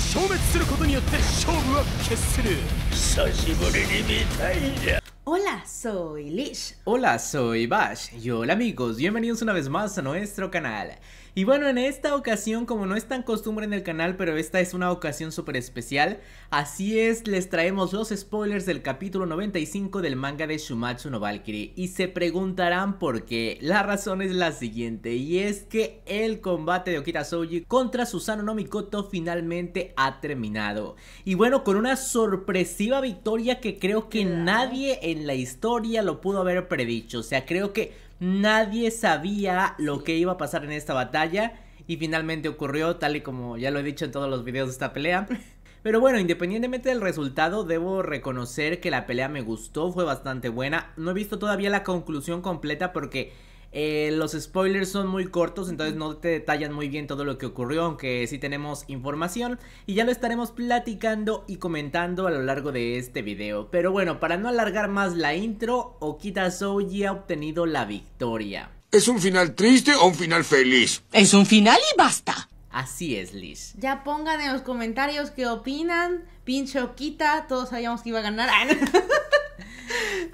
消滅することによって勝負は決する久しぶりに見たいじゃ Hola, soy Lish. Hola, soy Bash. Y hola amigos, bienvenidos una vez más a nuestro canal. Y bueno, en esta ocasión, como no es tan costumbre en el canal, pero esta es una ocasión súper especial, así es, les traemos los spoilers del capítulo 95 del manga de Shumatsu no Valkyrie. Y se preguntarán por qué. La razón es la siguiente, y es que el combate de Okita Soji contra Susano no Mikoto finalmente ha terminado. Y bueno, con una sorpresiva victoria que creo que nadie en la historia lo pudo haber predicho. O sea, creo que nadie sabía lo que iba a pasar en esta batalla y finalmente ocurrió, tal y como ya lo he dicho en todos los videos de esta pelea. Pero bueno, independientemente del resultado, debo reconocer que la pelea me gustó, fue bastante buena. No he visto todavía la conclusión completa porque eh, los spoilers son muy cortos, entonces no te detallan muy bien todo lo que ocurrió, aunque sí tenemos información y ya lo estaremos platicando y comentando a lo largo de este video. Pero bueno, para no alargar más la intro, Okita Soji ha obtenido la victoria. ¿Es un final triste o un final feliz? Es un final y basta. Así es, Liz. Ya pongan en los comentarios qué opinan. Pinche Okita, todos sabíamos que iba a ganar.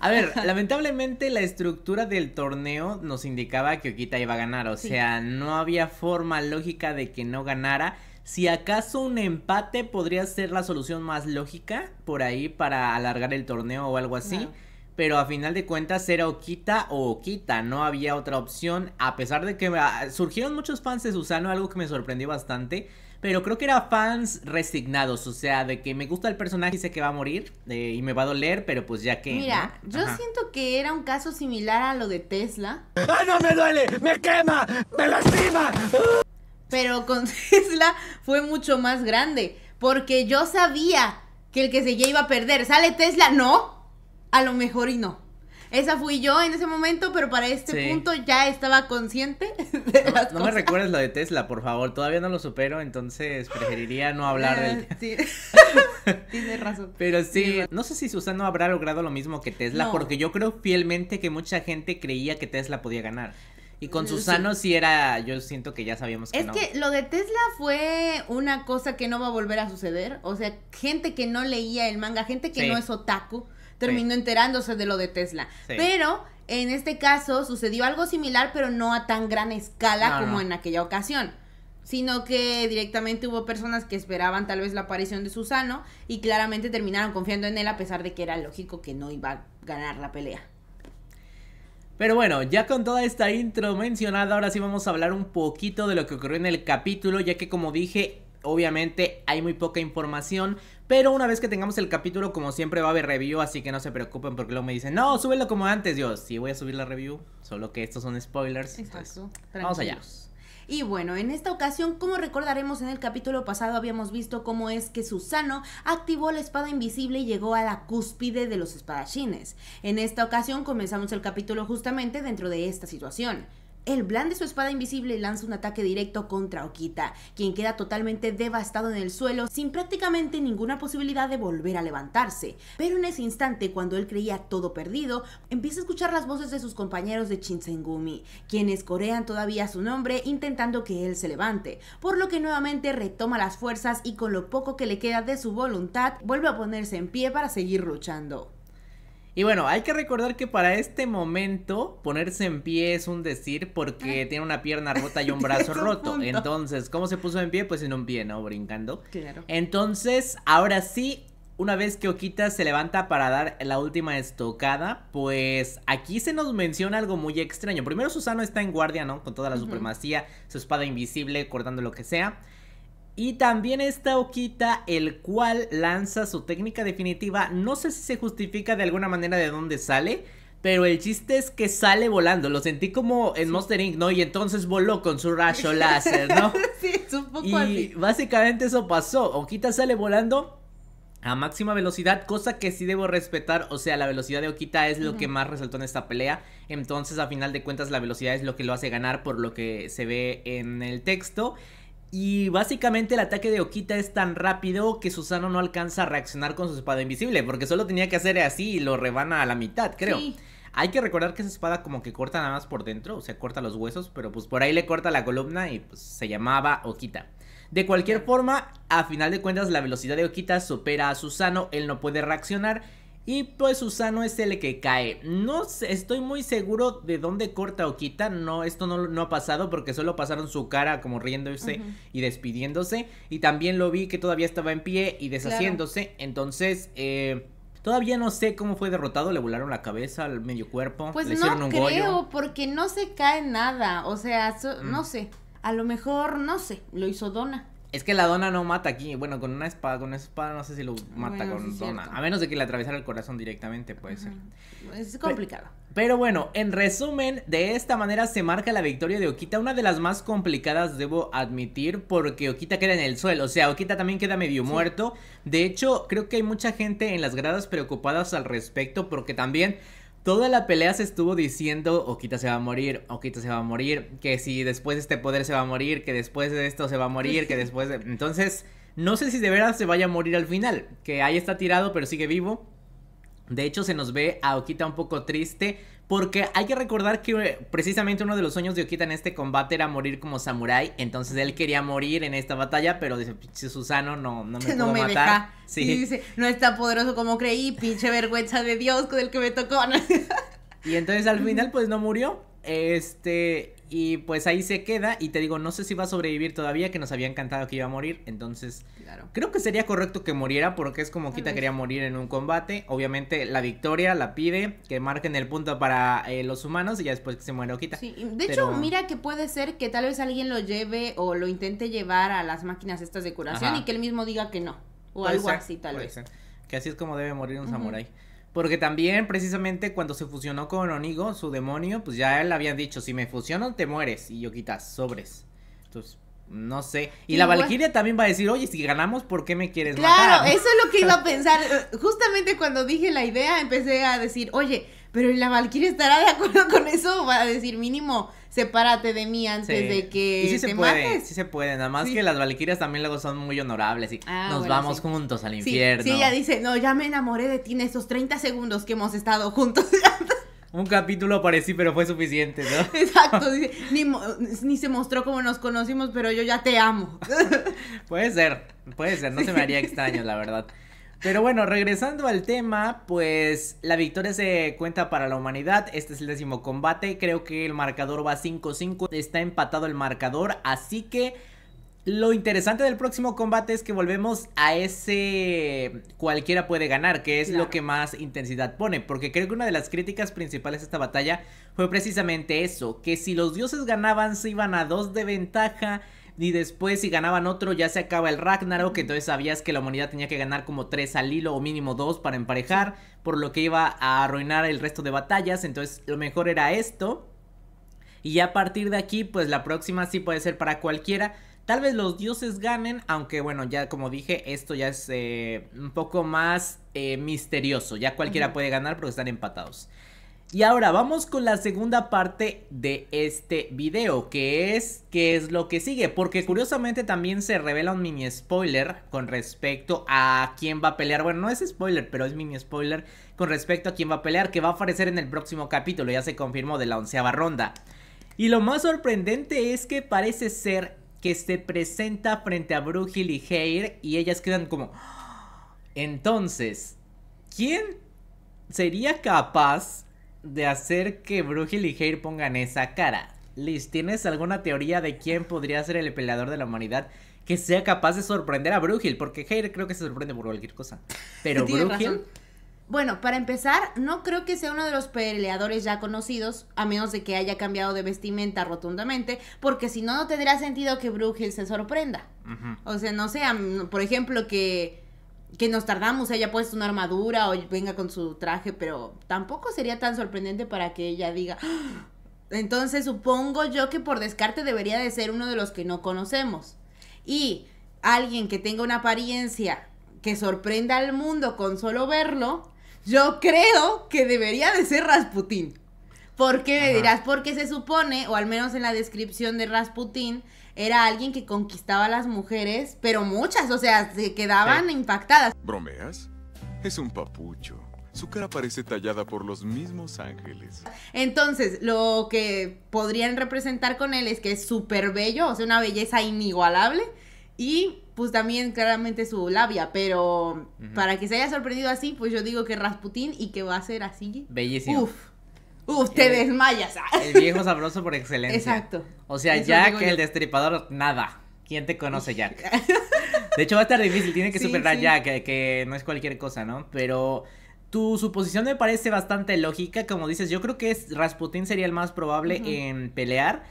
A ver, lamentablemente la estructura del torneo nos indicaba que Okita iba a ganar, o sea, no había forma lógica de que no ganara. Si acaso un empate podría ser la solución más lógica por ahí para alargar el torneo o algo así. Pero a final de cuentas era Okita o Okita, no había otra opción. A pesar de que ah, surgieron muchos fans de Susano, algo que me sorprendió bastante pero creo que era fans resignados, o sea, de que me gusta el personaje y sé que va a morir eh, y me va a doler, pero pues ya que... Mira, yo siento que era un caso similar a lo de Tesla. ¡Ah, no me duele! ¡Me quema! ¡Me lastima! Pero con Tesla fue mucho más grande, porque yo sabía que el que se iba a perder, sale Tesla, no, a lo mejor y no. Esa fui yo en ese momento, pero para este punto ya estaba consciente No, me recuerdes lo de Tesla, por favor. Todavía no lo supero, entonces preferiría no hablar del. Ah, Tienes razón. Pero sí, no sé si Susano habrá logrado lo mismo que Tesla, porque yo creo fielmente que mucha gente creía que Tesla podía ganar. Y con Susano sí. era, yo siento que ya sabíamos que es no. que lo de Tesla fue una cosa que no va a volver a suceder. O sea, gente que no leía el manga, gente que no es otaku, terminó enterándose de lo de Tesla. Pero en este caso sucedió algo similar, pero no a tan gran escala como en aquella ocasión sino que directamente hubo personas que esperaban tal vez la aparición de Susano y claramente terminaron confiando en él a pesar de que era lógico que no iba a ganar la pelea. Pero bueno, ya con toda esta intro mencionada, ahora sí vamos a hablar un poquito de lo que ocurrió en el capítulo, ya que como dije, obviamente hay muy poca información, pero una vez que tengamos el capítulo, como siempre va a haber review, así que no se preocupen porque luego me dicen, no, súbelo como antes. Yo, sí voy a subir la review, solo que estos son spoilers. Exacto. vamos allá. Y bueno, en esta ocasión, como recordaremos en el capítulo pasado, habíamos visto cómo es que Susano activó la espada invisible y llegó a la cúspide de los espadachines. En esta ocasión comenzamos el capítulo justamente dentro de esta situación. Él de su espada invisible lanza un ataque directo contra Okita, quien queda totalmente devastado en el suelo sin prácticamente ninguna posibilidad de volver a levantarse. Pero en ese instante, cuando él creía todo perdido, empieza a escuchar las voces de sus compañeros de Shinsengumi, quienes corean todavía su nombre intentando que él se levante, por lo que nuevamente retoma las fuerzas y con lo poco que le queda de su voluntad vuelve a ponerse en pie para seguir luchando. Y bueno, hay que recordar que para este momento ponerse en pie es un decir porque tiene una pierna rota y un brazo roto. Entonces, ¿cómo se puso en pie? Pues en un pie, ¿no? Brincando. Claro. Entonces, ahora sí, una vez que Okita se levanta para dar la última estocada, pues aquí se nos menciona algo muy extraño. Primero Susano está en guardia, ¿no? Con toda la supremacía, su espada invisible, cortando lo que sea. Y también está Okita, el cual lanza su técnica definitiva. No sé si se justifica de alguna manera de dónde sale. Pero el chiste es que sale volando. Lo sentí como en Monster Inc., ¿no? Y entonces voló con su rayo láser, ¿no? sí, y Básicamente eso pasó. Okita sale volando a máxima velocidad, cosa que sí debo respetar, o sea, la velocidad de Okita es lo que más resaltó en esta pelea, entonces a final de cuentas la velocidad es lo que lo hace ganar por lo que se ve en el texto y básicamente el ataque de Okita es tan rápido que Susano no alcanza a reaccionar con su espada invisible, porque solo tenía que hacer así y lo rebana a la mitad, creo. Hay que recordar que esa espada como que corta nada más por dentro, o sea, corta los huesos, pero pues por ahí le corta la columna y pues se llamaba Okita. De cualquier forma, a final de cuentas la velocidad de Okita supera a Susano, él no puede reaccionar y pues Susano es el que cae. No estoy muy seguro de dónde corta o quita. No, esto no, no ha pasado porque solo pasaron su cara como riéndose y despidiéndose. Y también lo vi que todavía estaba en pie y deshaciéndose. Entonces, eh, Todavía no sé cómo fue derrotado, le volaron la cabeza al medio cuerpo. Pues le no un creo, porque no se cae nada. O sea, no mm. sé. A lo mejor, no sé, lo hizo Donna. Es que la dona no mata aquí. Bueno, con una espada, con una espada no sé si lo mata con dona. A menos de que le atravesara el corazón directamente, puede ser. Es complicado. Pero, bueno, en resumen, de esta manera se marca la victoria de Okita. Una de las más complicadas, debo admitir, porque Okita queda en el suelo. O sea, Okita también queda medio muerto. De hecho, creo que hay mucha gente en las gradas preocupadas al respecto, porque también Toda la pelea se estuvo diciendo, Okita se va a morir, Okita se va a morir, que si después de este poder se va a morir, que después de esto se va a morir, que después de... Entonces, no sé si de veras se vaya a morir al final, que ahí está tirado pero sigue vivo. De hecho, se nos ve a Oquita un poco triste, porque hay que recordar que eh, precisamente uno de los sueños de Okita en este combate era morir como samurái. Entonces él quería morir en esta batalla, pero dice, pinche Susano, no, no me puedo no me matar. Deja. Sí. dice, no es tan poderoso como creí, pinche vergüenza de Dios con el que me tocó. y entonces al final pues no murió. Este, y pues ahí se queda. Y te digo, no sé si va a sobrevivir todavía, que nos había encantado que iba a morir. Entonces, creo que sería correcto que muriera, porque es como Kita quería morir en un combate. Obviamente, la victoria la pide, que marquen el punto para eh, los humanos y ya después que se muera Kita. de hecho, mira que puede ser que tal vez alguien lo lleve o lo intente llevar a las máquinas estas de curación y que él mismo diga que no. O algo así, tal vez. Que así es como debe morir un samurai samurái. Porque también, precisamente, cuando se fusionó con Onigo, su demonio, pues ya él había dicho, si me fusiono, te mueres. Y yo quitas sobres. Entonces, no sé. Y, la valquiria Valkyria también va a decir, oye, si ganamos, ¿por qué me quieres matar? Claro, eso es lo que iba a pensar. Justamente cuando dije la idea, empecé a decir, oye, pero la Valkyrie estará de acuerdo con eso va a decir mínimo, sepárate de mí antes de que se te Sí se puede, nada más que las valquirias también luego son muy honorables y ah, nos vamos juntos al infierno. Sí, ella dice, no, ya me enamoré de ti en estos 30 segundos que hemos estado juntos. Un capítulo parecí, pero fue suficiente, ¿no? Exacto, ni, ni se mostró cómo nos conocimos, pero yo ya te amo. puede ser, puede ser, no se me haría extraño, la verdad. Pero bueno, regresando al tema, pues la victoria se cuenta para la humanidad. Este es el décimo combate. Creo que el marcador va 5-5. Está empatado el marcador. Así que lo interesante del próximo combate es que volvemos a ese cualquiera puede ganar, que es lo que más intensidad pone, porque creo que una de las críticas principales de esta batalla fue precisamente eso, que si los dioses ganaban se iban a dos de ventaja y después si ganaban otro ya se acaba el Ragnarok, entonces sabías que la humanidad tenía que ganar como tres al hilo o mínimo dos para emparejar, por lo que iba a arruinar el resto de batallas, entonces lo mejor era esto. Y ya a partir de aquí, pues la próxima sí puede ser para cualquiera. Tal vez los dioses ganen, aunque bueno, ya como dije, esto ya es eh, un poco más eh, misterioso. Ya cualquiera puede ganar porque están empatados. Y ahora vamos con la segunda parte de este video, que es qué es lo que sigue, porque curiosamente también se revela un mini spoiler con respecto a quién va a pelear. Bueno, no es spoiler, pero es mini spoiler con respecto a quién va a pelear, que va a aparecer en el próximo capítulo, ya se confirmó de la onceava ronda. Y lo más sorprendente es que parece ser que se presenta frente a Brugil y Heir y ellas quedan como... ¡Ah!". Entonces, ¿quién sería capaz de hacer que Brugil y Heir pongan esa cara. Liz, ¿tienes alguna teoría de quién podría ser el peleador de la humanidad que sea capaz de sorprender a Brugil? Porque Heir creo que se sorprende por cualquier cosa. Pero Brugil. Bueno, para empezar, no creo que sea uno de los peleadores ya conocidos, a menos de que haya cambiado de vestimenta rotundamente, porque si no, no tendría sentido que Brugil se sorprenda. O sea, no sea, por ejemplo, que que nos tardamos, ella puesto una armadura o venga con su traje, pero tampoco sería tan sorprendente para que ella diga. Ah, entonces supongo yo que por descarte debería de ser uno de los que no conocemos. Y alguien que tenga una apariencia que sorprenda al mundo con solo verlo, yo creo que debería de ser Rasputín. Porque me dirás, porque se supone, o al menos en la descripción de Rasputin, era alguien que conquistaba a las mujeres, pero muchas, o sea, se quedaban impactadas. ¿Bromeas? Es un papucho. Su cara parece tallada por los mismos ángeles. Entonces, lo que podrían representar con él es que es súper bello, o sea, una belleza inigualable. Y pues también claramente su labia, pero para que se haya sorprendido así, pues yo digo que Rasputín y que va a ser así. Bellísimo. Uf. Ustedes uh, te eh, desmayas. Ah. El viejo sabroso por excelencia. Exacto. O sea, Jack, el destripador, nada. ¿Quién te conoce, Jack? De hecho, va a estar difícil, tiene que superar Jack, que, no es cualquier cosa, ¿no? Pero tu suposición me parece bastante lógica, como dices, yo creo que es, Rasputin sería el más probable en pelear.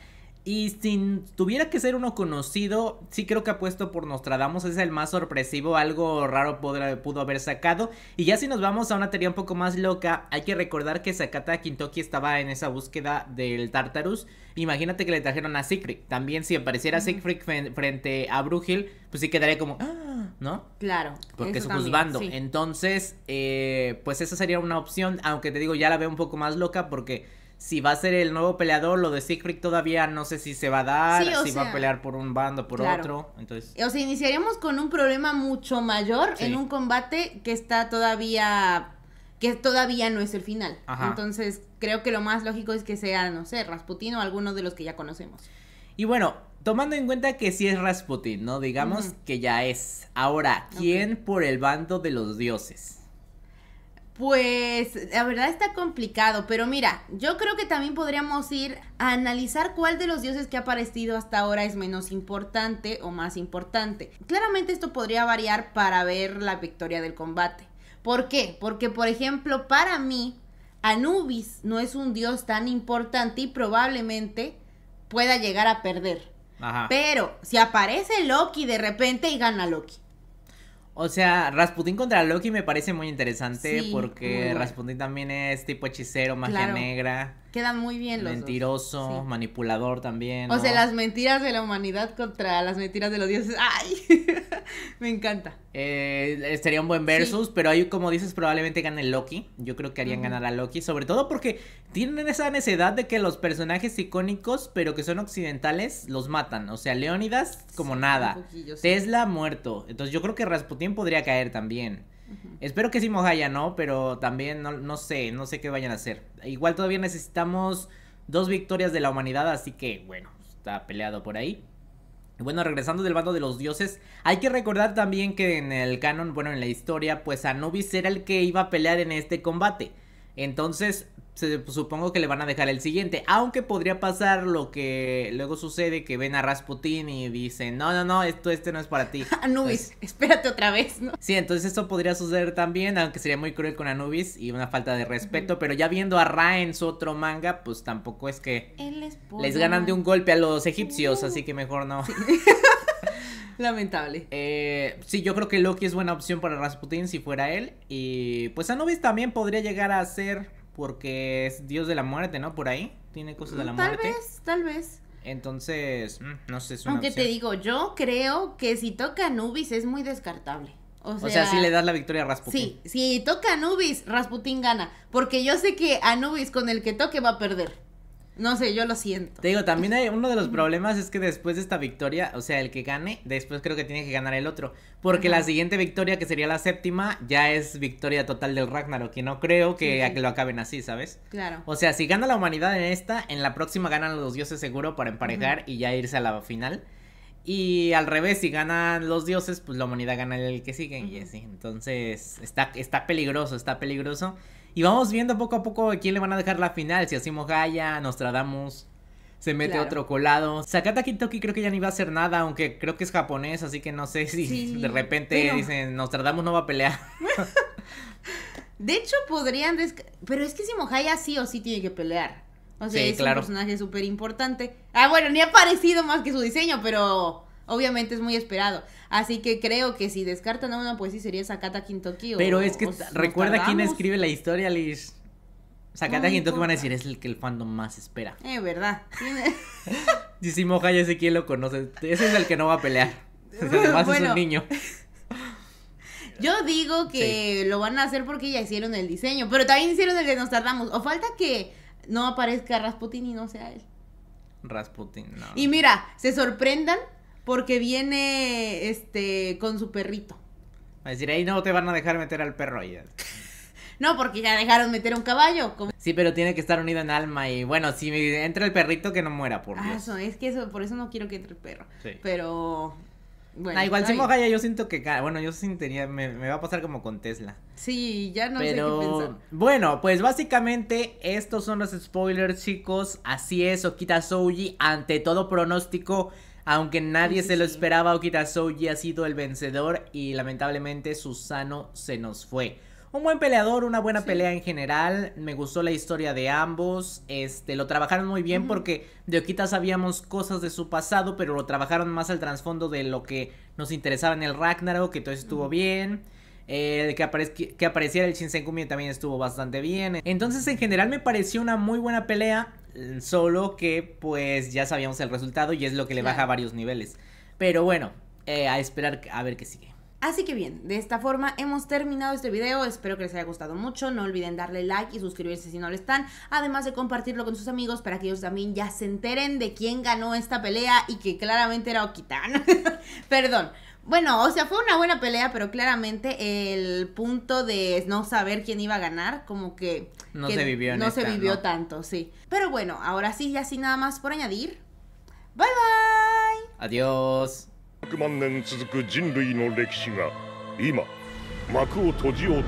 Y si tuviera que ser uno conocido, sí creo que apuesto por Nostradamus, es el más sorpresivo, algo raro pudo haber sacado. Y ya si nos vamos a una teoría un poco más loca, hay que recordar que Sakata Kintoki estaba en esa búsqueda del Tartarus. Imagínate que le trajeron a Siegfried. También si apareciera Siegfried frente a Brugil, pues sí quedaría como, ah", ¿no? Claro. Porque es un bando, Entonces, eh, pues esa sería una opción, aunque te digo, ya la veo un poco más loca porque si va a ser el nuevo peleador, lo de Siegfried todavía no sé si se va a dar, si va a pelear por un bando, por otro. Entonces... O sea, iniciaríamos con un problema mucho mayor en un combate que está todavía que todavía no es el final. Entonces, creo que lo más lógico es que sea, no sé, Rasputin o alguno de los que ya conocemos. Y bueno, tomando en cuenta que si es Rasputin, ¿no? Digamos que ya es. Ahora, ¿quién por el bando de los dioses? Pues la verdad está complicado, pero mira, yo creo que también podríamos ir a analizar cuál de los dioses que ha aparecido hasta ahora es menos importante o más importante. Claramente esto podría variar para ver la victoria del combate. ¿Por qué? Porque por ejemplo, para mí, Anubis no es un dios tan importante y probablemente pueda llegar a perder. Ajá. Pero si aparece Loki de repente y gana Loki. O sea, Rasputin contra Loki me parece muy interesante porque Rasputin también es tipo hechicero, magia negra quedan muy bien los Mentiroso, manipulador también. O sea, las mentiras de la humanidad contra las mentiras de los dioses. ¡Ay! Me encanta. Eh, estaría un buen versus, pero ahí, como dices, probablemente gane Loki. Yo creo que harían ganar a Loki, sobre todo porque tienen esa necesidad de que los personajes icónicos, pero que son occidentales, los matan. O sea, Leónidas, como nada. Tesla, muerto. Entonces, yo creo que Rasputín podría caer también. Espero que sí Mojaya, ¿no? Pero también no, sé, no sé qué vayan a hacer. Igual todavía necesitamos dos victorias de la humanidad, así que bueno, está peleado por ahí. bueno, regresando del bando de los dioses, hay que recordar también que en el canon, bueno, en la historia, pues Anubis era el que iba a pelear en este combate. Entonces, pues, supongo que le van a dejar el siguiente. Aunque podría pasar lo que luego sucede, que ven a Rasputin y dicen, no, no, no, esto este no es para ti. Ah, Anubis, espérate otra vez, ¿no? Sí, entonces eso podría suceder también, aunque sería muy cruel con Anubis y una falta de respeto. Pero ya viendo a Ra en su otro manga, pues tampoco es que les, ganan de un golpe a los egipcios, así que mejor no. Lamentable. Eh, sí, yo creo que Loki es buena opción para Rasputin si fuera él. Y pues Anubis también podría llegar a ser porque es dios de la muerte, ¿no? Por ahí tiene cosas de la muerte. Tal vez, tal vez. Entonces, mm, no sé. Es una Aunque te digo, yo creo que si toca Anubis es muy descartable. O sea, si le das la victoria a Rasputin. Sí, si toca Anubis, Rasputin gana. Porque yo sé que a Anubis con el que toque va a perder. No sé, yo lo siento. Te digo, también hay uno de los problemas es que después de esta victoria, o sea, el que gane, después creo que tiene que ganar el otro. Porque la siguiente victoria, que sería la séptima, ya es victoria total del Ragnarok. Y no creo que, lo acaben así, ¿sabes? Claro. O sea, si gana la humanidad en esta, en la próxima ganan los dioses seguro para emparejar y ya irse a la final. Y al revés, si ganan los dioses, pues la humanidad gana el que sigue. Y así. Entonces, está, está peligroso, está peligroso. Y vamos viendo poco a poco quién le van a dejar la final. Si hacemos Gaia, Nostradamus, se mete otro colado. Sakata Kintoki creo que ya ni va a hacer nada, aunque creo que es japonés, así que no sé si de repente dicen Nostradamus no va a pelear. de hecho, podrían. Pero es que si Mojaya sí o sí tiene que pelear. O sea, es un personaje súper importante. Ah, bueno, ni ha parecido más que su diseño, pero Obviamente es muy esperado. Así que creo que si descartan a una, pues sí sería Sakata Kintoki. Pero es que recuerda quién escribe la historia, Liz. Sakata Kintoki van a decir, es el que el fandom más espera. Es eh, verdad. si Moja ya sé quién lo conoce. Ese es el que no va a pelear. Además es un niño. Yo digo que lo van a hacer porque ya hicieron el diseño, pero también hicieron el que nos tardamos. O falta que no aparezca Rasputin y no sea él. Rasputin, no. Y mira, se sorprendan porque viene este con su perrito. A decir, ahí no te van a dejar meter al perro ya. no, porque ya dejaron meter un caballo. Sí, pero tiene que estar unido en alma y bueno, si entra el perrito que no muera, por Ah, eso, es que eso, por eso no quiero que entre el perro. Sí. Pero bueno, ah, igual si Mojaya yo siento que, ah, bueno, yo sin me, me, va a pasar como con Tesla. Sí, ya no sé qué pensar. Bueno, pues básicamente estos son los spoilers, chicos. Así es, Okita Souji, ante todo pronóstico, aunque nadie se lo esperaba, Okita Soji ha sido el vencedor y lamentablemente Susano se nos fue. Un buen peleador, una buena pelea en general. Me gustó la historia de ambos. Este, lo trabajaron muy bien porque de Okita sabíamos cosas de su pasado, pero lo trabajaron más al trasfondo de lo que nos interesaba en el Ragnarok, que todo estuvo bien. Eh, que, que, apareciera el Shinsengumi también estuvo bastante bien. Entonces, en general, me pareció una muy buena pelea. Solo que pues ya sabíamos el resultado y es lo que le baja a varios niveles. Pero bueno, eh, a esperar a ver qué sigue. Así que bien, de esta forma hemos terminado este video, espero que les haya gustado mucho, no olviden darle like y suscribirse si no lo están, además de compartirlo con sus amigos para que ellos también ya se enteren de quién ganó esta pelea y que claramente era Okitano. Perdón. Bueno, o sea, fue una buena pelea, pero claramente el punto de no saber quién iba a ganar, como que... No se vivió. tanto, sí. Pero bueno, ahora sí, ya sin nada más por añadir. Bye bye. Adiós. 1万年続く人類の歴史が今幕を閉じようとしている